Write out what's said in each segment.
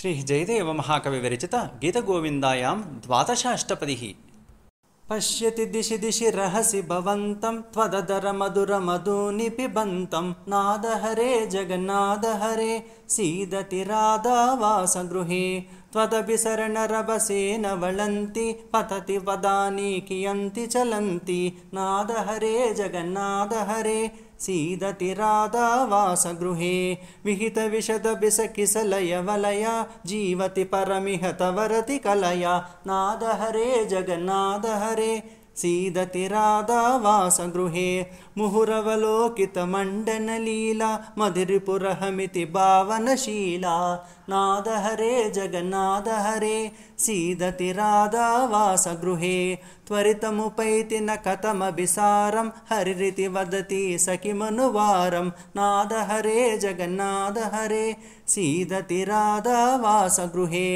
श्रीजयदेवमहाकविवरिचिता गीतगोविन्दायां द्वादशाष्टपदिः पश्यति दिशि दिशि रहसि भवन्तं त्वददर मधुरमधूनि पिबन्तं नादहरे जगन्नादहरे सीदति राधावासगृहे त्वदपि न वलन्ति पतति वदानि कियन्ति चलन्ति नादहरे जगन्नादहरे सीदति राधा वासगृहे विहितविशद बिसखि सलयवलया जीवति परमिहत वरति कलया नादहरे जगन्नादहरे सीदति राधा वासगृहे मुहुरवलोकितमण्डनलीला मदिरिपुरहमिति भावनशीला नादहरे जगन्नादहरे सीदति राधावासगृहे त्वरितमुपैति न कथमभिसारं हरिरिति वदति सखिमनुवारं नादहरे जगन्नादहरे सीदति राधावासगृहे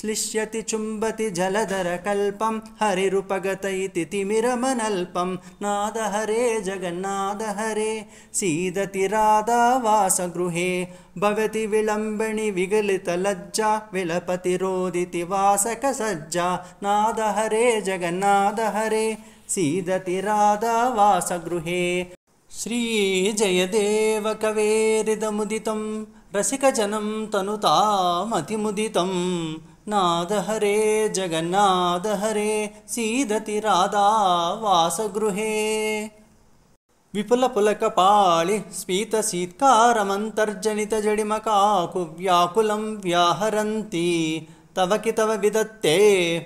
श्लिष्यति चुम्बति जलधरकल्पं हरिरुपगत इति तिमिरमनल्पं नादहरे जगन्नादहरे सीदति राधावासगृहे भवति विलम्बिणि विगलितलज्जा विलपतिरोदिति वासकसज्जा नादहरे जगन्नादहरे सीदति राधावासगृहे श्रीजयदेवकवेरिदमुदितं रसिकजनं तनुतामतिमुदितं नादहरे जगन्नादहरे सीदति राधावासगृहे विपुलपुलकपाळि स्वीतसीत्कारमन्तर्जनितजडिमकाकुव्याकुलं व्याहरन्ती तव तव विदत्ते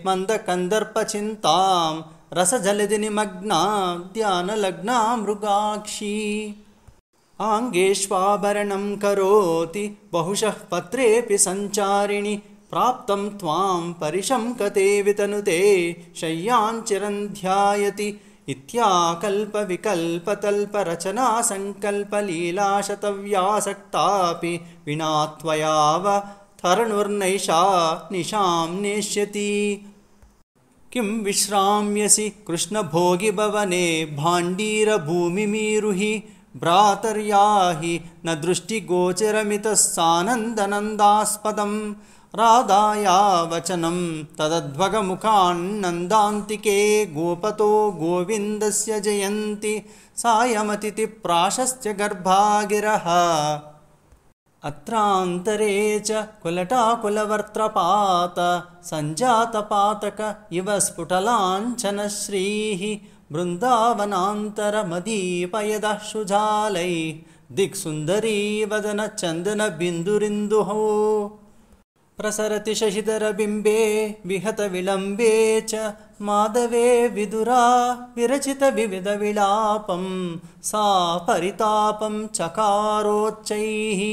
मन्दकन्दर्पचिन्तां रसजलदिनिमग्ना ध्यानलग्ना मृगाक्षी आङ्गेष्वाभरणं करोति बहुशः पत्रेऽपि सञ्चारिणि प्राप्तं त्वां परिशं कते वितनुते शय्याञ्चिरन्ध्यायति इत्याकल्पविकल्पतल्परचनासङ्कल्पलीलाशतव्यासक्तापि विना तरणुर्नैषा निशां नेष्यति किं विश्राम्यसि कृष्णभोगिभवने भाण्डीरभूमिमीरुहि भ्रातर्याहि न दृष्टिगोचरमितः सानन्दनन्दास्पदम् राधाया वचनं तदध्वगमुखान्नन्दान्तिके गोपतो गोविन्दस्य जयन्ति गर्भागिरः अत्रान्तरे च सञ्जातपातक इव स्फुटलाञ्छनश्रीः बृन्दावनान्तरमदीपयदः शुजालैः दिक्सुन्दरी प्रसरति शशिधरबिम्बे विहत विलम्बे च माधवे विदुरा विरचितविविधविलापं सा परितापं चकारोच्चैः